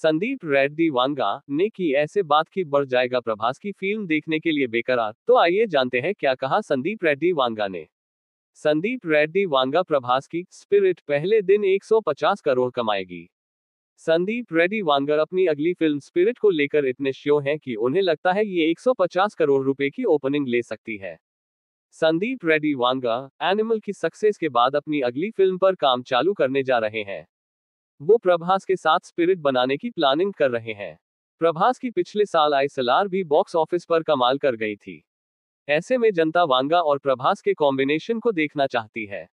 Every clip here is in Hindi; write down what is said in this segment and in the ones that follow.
संदीप रेड्डी वांगा ने की ऐसे बात की बढ़ जाएगा प्रभास की फिल्म देखने के लिए बेकरार तो आइए जानते हैं क्या कहा संदीप रेड्डी वांगा ने संदीप रेड्डी वांगा प्रभास की स्पिरिट पहले दिन 150 करोड़ कमाएगी संदीप रेड्डी वांगर अपनी अगली फिल्म स्पिरिट को लेकर इतने श्यो हैं कि उन्हें लगता है ये 150 करोड़ रुपए की ओपनिंग ले सकती है संदीप रेड्डी वांगा एनिमल की सक्सेस के बाद अपनी अगली फिल्म पर काम चालू करने जा रहे हैं वो प्रभास के साथ स्पिरिट बनाने की प्लानिंग कर रहे हैं प्रभास की पिछले साल आई सलार भी बॉक्स ऑफिस पर कमाल कर गई थी ऐसे में जनता वांगा और प्रभास के कॉम्बिनेशन को देखना चाहती है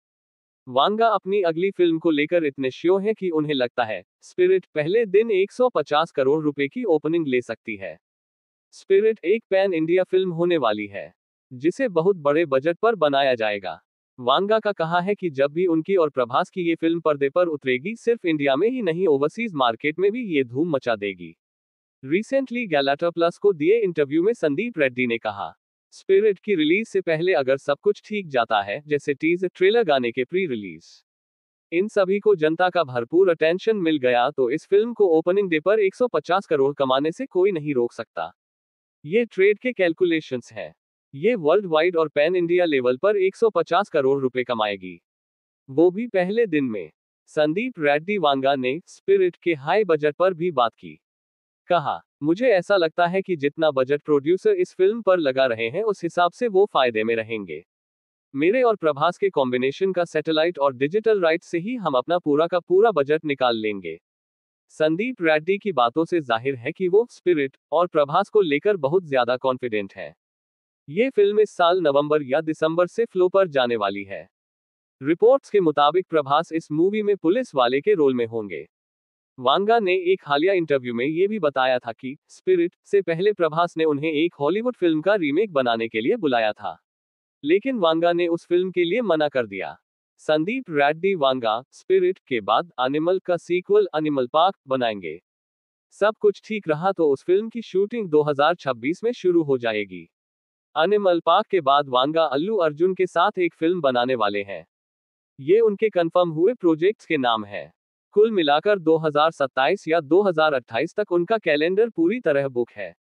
वांगा अपनी अगली फिल्म को लेकर इतने श्योर है कि उन्हें लगता है स्पिरिट पहले दिन 150 करोड़ रुपए की ओपनिंग ले सकती है स्पिरिट एक पैन इंडिया फिल्म होने वाली है जिसे बहुत बड़े बजट पर बनाया जाएगा वांगा का कहा है कि जब भी उनकी और प्रभास की ये फिल्म पर्दे पर उतरेगी सिर्फ इंडिया में ही नहीं ओवरसीज मार्केट में भी ये धूम मचा देगी रिसेंटली गैलाटा प्लस को दिए इंटरव्यू में संदीप रेड्डी ने कहा स्पिरिट की रिलीज से पहले अगर सब कुछ ठीक जाता है जैसे टीज ट्रेलर गाने के प्री रिलीज इन सभी को जनता का भरपूर अटेंशन मिल गया तो इस फिल्म को ओपनिंग डे पर 150 करोड़ कमाने से कोई नहीं रोक सकता ये ट्रेड के कैलकुलेशंस हैं ये वर्ल्ड वाइड और पैन इंडिया लेवल पर 150 करोड़ रुपए कमाएगी वो भी पहले दिन में संदीप रेड्डी वांगा ने स्पिरिट के हाई बजट पर भी बात की कहा मुझे ऐसा लगता है कि जितना बजट प्रोड्यूसर इस फिल्म पर लगा रहे हैं उस हिसाब से वो फायदे में रहेंगे मेरे और प्रभास के कॉम्बिनेशन का सैटेलाइट और डिजिटल राइट से ही हम अपना पूरा का पूरा बजट निकाल लेंगे संदीप रेड्डी की बातों से जाहिर है कि वो स्पिरिट और प्रभास को लेकर बहुत ज्यादा कॉन्फिडेंट है ये फिल्म इस साल नवंबर या दिसंबर से फ्लो पर जाने वाली है रिपोर्ट्स के मुताबिक प्रभास इस मूवी में पुलिस वाले के रोल में होंगे वांगा ने एक हालिया इंटरव्यू में ये भी बताया था कि स्पिरिट से पहले प्रभास ने उन्हें एक हॉलीवुड फिल्म का रीमेक बनाने के लिए बुलाया था लेकिन वांगा ने उस फिल्म के लिए मना कर दिया संदीप रेड्डी वांगा स्पिरिट के बाद एनिमल का सीक्वल एनिमल पार्क बनाएंगे सब कुछ ठीक रहा तो उस फिल्म की शूटिंग 2026 में शुरू हो जाएगी अनिम अल्पाक के बाद वांगा अल्लू अर्जुन के साथ एक फिल्म बनाने वाले हैं ये उनके कंफर्म हुए प्रोजेक्ट्स के नाम हैं कुल मिलाकर 2027 या 2028 तक उनका कैलेंडर पूरी तरह बुक है